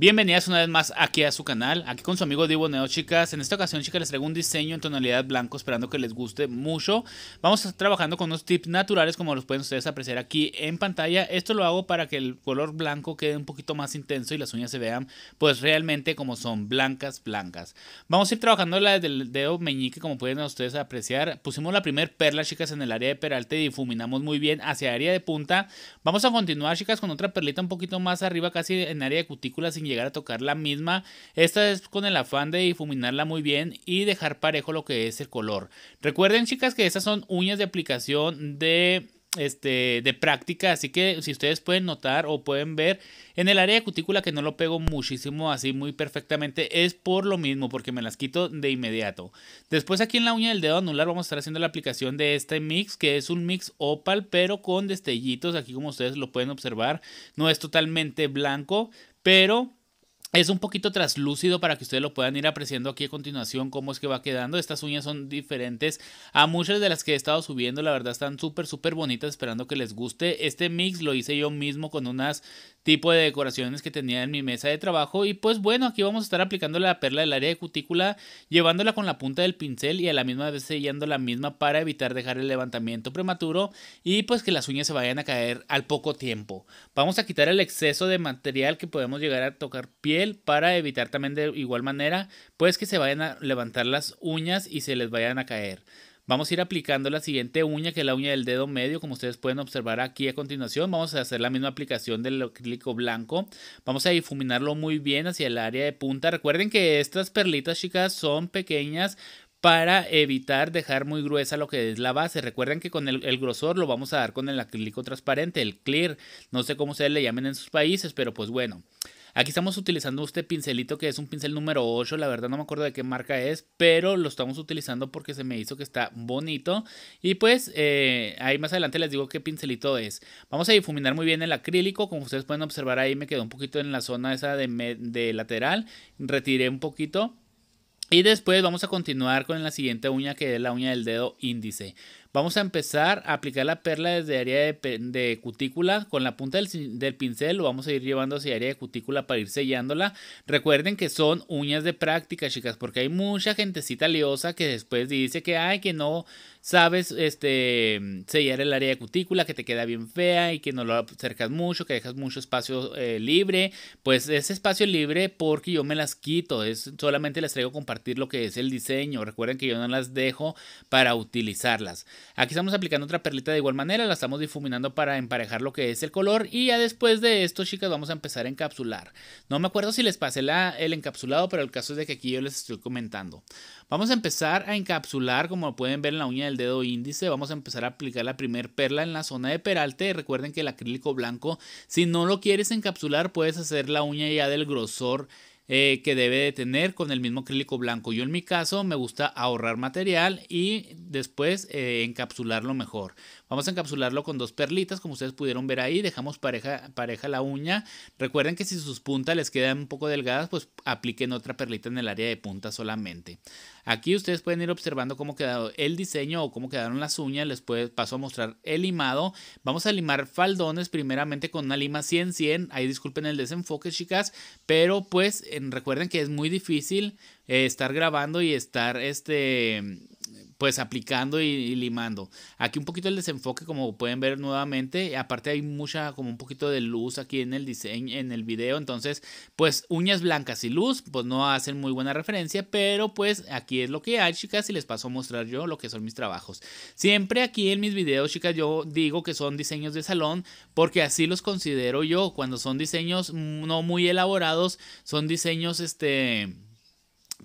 Bienvenidas una vez más aquí a su canal, aquí con su amigo Divo Neo chicas. En esta ocasión chicas les traigo un diseño en tonalidad blanco esperando que les guste mucho. Vamos a estar trabajando con unos tips naturales como los pueden ustedes apreciar aquí en pantalla. Esto lo hago para que el color blanco quede un poquito más intenso y las uñas se vean pues realmente como son blancas blancas. Vamos a ir trabajando la del dedo meñique como pueden ustedes apreciar. Pusimos la primer perla chicas en el área de peralte y difuminamos muy bien hacia área de punta. Vamos a continuar chicas con otra perlita un poquito más arriba casi en área de cutícula sin llegar a tocar la misma, esta es con el afán de difuminarla muy bien y dejar parejo lo que es el color. Recuerden chicas que estas son uñas de aplicación de este, de práctica. Así que si ustedes pueden notar o pueden ver en el área de cutícula que no lo pego muchísimo así muy perfectamente, es por lo mismo, porque me las quito de inmediato. Después aquí en la uña del dedo anular vamos a estar haciendo la aplicación de este mix, que es un mix opal, pero con destellitos. Aquí como ustedes lo pueden observar, no es totalmente blanco, pero es un poquito traslúcido para que ustedes lo puedan ir apreciando aquí a continuación cómo es que va quedando. Estas uñas son diferentes a muchas de las que he estado subiendo. La verdad están súper, súper bonitas. Esperando que les guste. Este mix lo hice yo mismo con unas tipo de decoraciones que tenía en mi mesa de trabajo. Y pues bueno, aquí vamos a estar aplicando la perla del área de cutícula. Llevándola con la punta del pincel y a la misma vez sellando la misma para evitar dejar el levantamiento prematuro. Y pues que las uñas se vayan a caer al poco tiempo. Vamos a quitar el exceso de material que podemos llegar a tocar pie para evitar también de igual manera pues que se vayan a levantar las uñas y se les vayan a caer. Vamos a ir aplicando la siguiente uña, que es la uña del dedo medio, como ustedes pueden observar aquí a continuación. Vamos a hacer la misma aplicación del acrílico blanco. Vamos a difuminarlo muy bien hacia el área de punta. Recuerden que estas perlitas, chicas, son pequeñas, para evitar dejar muy gruesa lo que es la base. Recuerden que con el, el, grosor lo vamos a dar con el acrílico transparente, el clear. No sé cómo se le llamen en sus países, pero pues bueno. Aquí estamos utilizando este pincelito que es un pincel número 8, la verdad no me acuerdo de qué marca es, pero lo estamos utilizando porque se me hizo que está bonito. Y pues eh, ahí más adelante les digo qué pincelito es. Vamos a difuminar muy bien el acrílico, como ustedes pueden observar ahí me quedó un poquito en la zona esa de, de lateral, retiré un poquito. Y después vamos a continuar con la siguiente uña que es la uña del dedo índice. Vamos a empezar a aplicar la perla desde área de, cutícula. Con la punta del, pincel lo vamos a ir llevando hacia área de cutícula para ir sellándola. Recuerden que son uñas de práctica, chicas, porque hay mucha gentecita liosa que después dice que, ay, que no sabes este, sellar el área de cutícula, que te queda bien fea y que no lo acercas mucho, que dejas mucho espacio eh, libre. Pues ese espacio libre porque yo me las quito, es, solamente les traigo compartir lo que es el diseño. Recuerden que yo no las dejo para utilizarlas. Aquí estamos aplicando otra perlita de igual manera, la estamos difuminando para emparejar lo que es el color y ya después de esto, chicas, vamos a empezar a encapsular. No me acuerdo si les pasé la, el encapsulado, pero el caso es de que aquí yo les estoy comentando. Vamos a empezar a encapsular, como pueden ver en la uña del dedo índice, vamos a empezar a aplicar la primer perla en la zona de peralte. Recuerden que el acrílico blanco, si no lo quieres encapsular, puedes hacer la uña ya del grosor eh, que debe de tener con el mismo acrílico blanco. Yo en mi caso me gusta ahorrar material y después eh, encapsularlo mejor. Vamos a encapsularlo con dos perlitas, como ustedes pudieron ver ahí. Dejamos pareja, pareja la uña. Recuerden que si sus puntas les quedan un poco delgadas, pues apliquen otra perlita en el área de punta solamente. Aquí ustedes pueden ir observando cómo quedado el diseño o cómo quedaron las uñas. Les paso a mostrar el limado. Vamos a limar faldones primeramente con una lima 100-100. Ahí disculpen el desenfoque, chicas. Pero pues recuerden que es muy difícil eh, estar grabando y estar este pues aplicando y, limando. Aquí un poquito el desenfoque, como pueden ver nuevamente. Aparte hay mucha, como un poquito de luz aquí en el diseño, en el video. Entonces, pues uñas blancas y luz, pues no hacen muy buena referencia. Pero pues aquí es lo que hay, chicas. Y les paso a mostrar yo lo que son mis trabajos. Siempre aquí en mis videos, chicas, yo digo que son diseños de salón. Porque así los considero yo. Cuando son diseños no muy elaborados, son diseños, este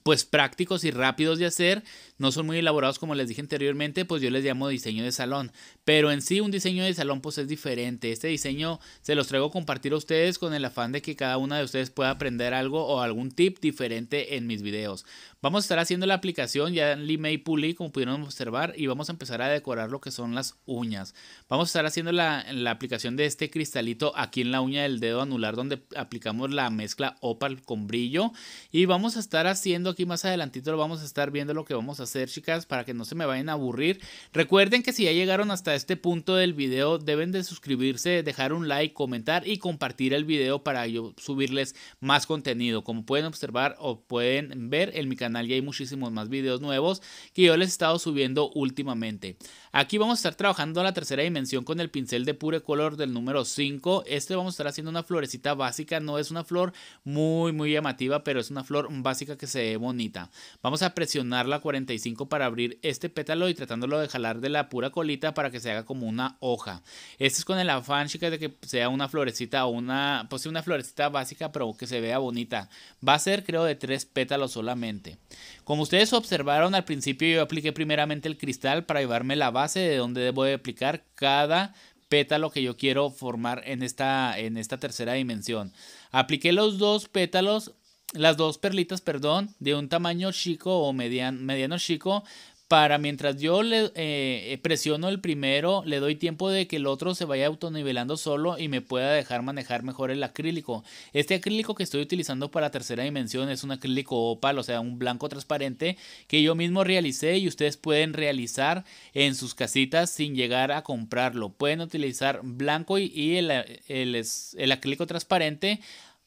pues prácticos y rápidos de hacer, no son muy elaborados como les dije anteriormente, pues yo les llamo diseño de salón, pero en sí un diseño de salón pues es diferente, este diseño se los traigo a compartir a ustedes con el afán de que cada una de ustedes pueda aprender algo o algún tip diferente en mis videos. Vamos a estar haciendo la aplicación ya en Limey y Puli, como pudieron observar, y vamos a empezar a decorar lo que son las uñas. Vamos a estar haciendo la, la aplicación de este cristalito aquí en la uña del dedo anular donde aplicamos la mezcla opal con brillo y vamos a estar haciendo aquí más adelantito lo vamos a estar viendo lo que vamos a hacer, chicas, para que no se me vayan a aburrir. Recuerden que si ya llegaron hasta este punto del video, deben de suscribirse, dejar un like, comentar y compartir el video para yo subirles más contenido. Como pueden observar o pueden ver, en mi canal ya hay muchísimos más videos nuevos que yo les he estado subiendo últimamente. Aquí vamos a estar trabajando la tercera dimensión con el pincel de Pure Color del número 5. Este vamos a estar haciendo una florecita básica, no es una flor muy muy llamativa, pero es una flor básica que se bonita. Vamos a presionar la 45 para abrir este pétalo y tratándolo de jalar de la pura colita para que se haga como una hoja. Este es con el afán, chicas, de que sea una florecita o una, pues una florecita básica, pero que se vea bonita. Va a ser, creo, de tres pétalos solamente. Como ustedes observaron al principio, yo apliqué primeramente el cristal para llevarme la base de donde debo de aplicar cada pétalo que yo quiero formar en esta, en esta tercera dimensión. Apliqué los dos pétalos las dos perlitas, perdón, de un tamaño chico o mediano, mediano chico para mientras yo le eh, presiono el primero, le doy tiempo de que el otro se vaya autonivelando solo y me pueda dejar manejar mejor el acrílico. Este acrílico que estoy utilizando para tercera dimensión es un acrílico opal, o sea, un blanco transparente que yo mismo realicé y ustedes pueden realizar en sus casitas sin llegar a comprarlo. Pueden utilizar blanco y, el, el acrílico transparente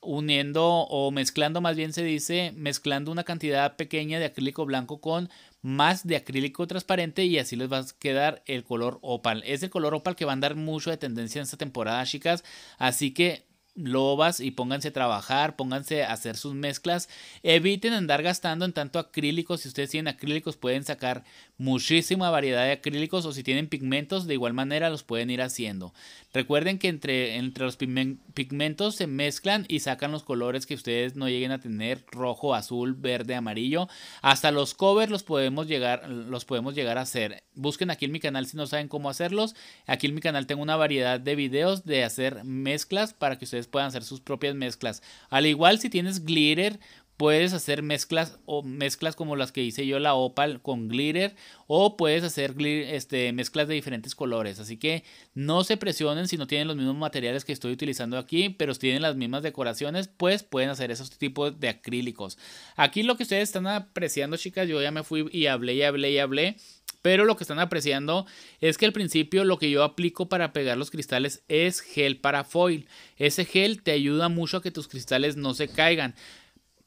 uniendo o mezclando, más bien se dice, mezclando una cantidad pequeña de acrílico blanco con más de acrílico transparente y así les va a quedar el color opal. Es el color opal que va a andar mucho de tendencia en esta temporada, chicas. Así que lobas y pónganse a trabajar, pónganse a hacer sus mezclas. Eviten andar gastando en tanto acrílicos. Si ustedes tienen acrílicos pueden sacar muchísima variedad de acrílicos o si tienen pigmentos de igual manera los pueden ir haciendo. Recuerden que entre, entre los pigmentos se mezclan y sacan los colores que ustedes no lleguen a tener rojo, azul, verde, amarillo. Hasta los covers los podemos llegar, los podemos llegar a hacer. Busquen aquí en mi canal si no saben cómo hacerlos. Aquí en mi canal tengo una variedad de videos de hacer mezclas para que ustedes puedan hacer sus propias mezclas. Al igual si tienes glitter, puedes hacer mezclas o mezclas como las que hice yo la opal con glitter o puedes hacer este, mezclas de diferentes colores así que no se presionen si no tienen los mismos materiales que estoy utilizando aquí pero si tienen las mismas decoraciones pues pueden hacer esos tipos de acrílicos aquí lo que ustedes están apreciando chicas yo ya me fui y hablé y hablé y hablé pero lo que están apreciando es que al principio lo que yo aplico para pegar los cristales es gel para foil. Ese gel te ayuda mucho a que tus cristales no se caigan.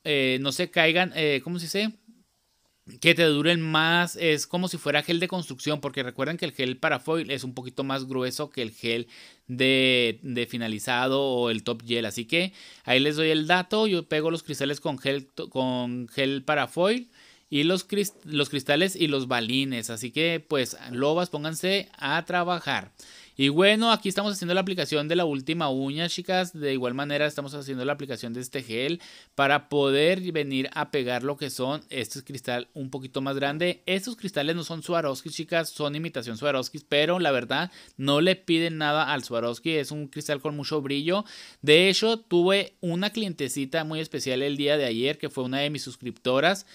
Eh, no se caigan, eh, ¿cómo se dice? que te duren más, es como si fuera gel de construcción, porque recuerden que el gel para foil es un poquito más grueso que el gel de, finalizado o el top gel, así que ahí les doy el dato, yo pego los cristales con gel, con gel para foil y los, los cristales y los balines. Así que pues lobas, pónganse a trabajar. Y bueno, aquí estamos haciendo la aplicación de la última uña, chicas. De igual manera estamos haciendo la aplicación de este gel para poder venir a pegar lo que son estos cristal un poquito más grande. Estos cristales no son Swarovski, chicas, son imitación Swarovski, pero la verdad no le piden nada al Swarovski. Es un cristal con mucho brillo. De hecho, tuve una clientecita muy especial el día de ayer que fue una de mis suscriptoras.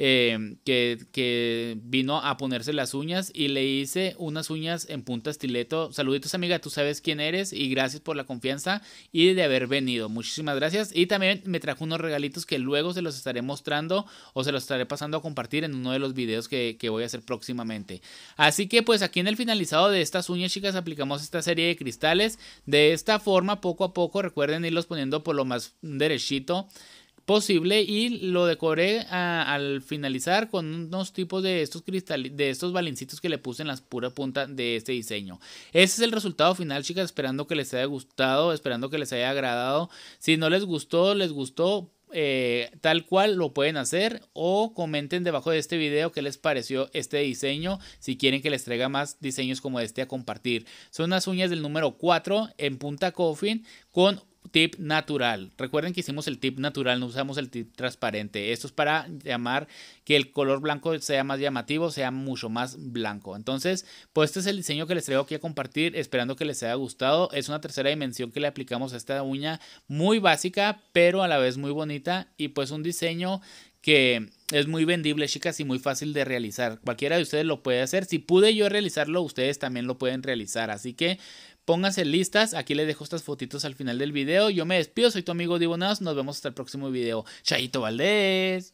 Em, que, vino a ponerse las uñas y le hice unas uñas en punta estileto. Saluditos amiga, tú sabes quién eres y gracias por la confianza y de haber venido. Muchísimas gracias. Y también me trajo unos regalitos que luego se los estaré mostrando o se los estaré pasando a compartir en uno de los videos que, que voy a hacer próximamente. Así que pues aquí en el finalizado de estas uñas chicas aplicamos esta serie de cristales. De esta forma poco a poco recuerden irlos poniendo por lo más derechito posible y lo decoré al finalizar con unos tipos de estos cristales, de estos balincitos que le puse en la pura punta de este diseño. Ese es el resultado final, chicas, esperando que les haya gustado, esperando que les haya agradado. Si no les gustó, les gustó, eh, tal cual lo pueden hacer o comenten debajo de este video qué les pareció este diseño si quieren que les traiga más diseños como este a compartir son unas uñas del número 4 en punta coffin con tip natural. Recuerden que hicimos el tip natural, no usamos el tip transparente. Esto es para llamar que el color blanco sea más llamativo, sea mucho más blanco. Entonces, pues este es el diseño que les traigo aquí a compartir, esperando que les haya gustado. Es una tercera dimensión que le aplicamos a esta uña, muy básica, pero a la vez muy bonita y pues un diseño que es muy vendible, chicas, y muy fácil de realizar. Cualquiera de ustedes lo puede hacer. Si pude yo realizarlo, ustedes también lo pueden realizar. Así que, Pónganse listas, aquí les dejo estas fotitos al final del video. Yo me despido, soy tu amigo Dibonados, nos vemos hasta el próximo video. Chaito Valdés.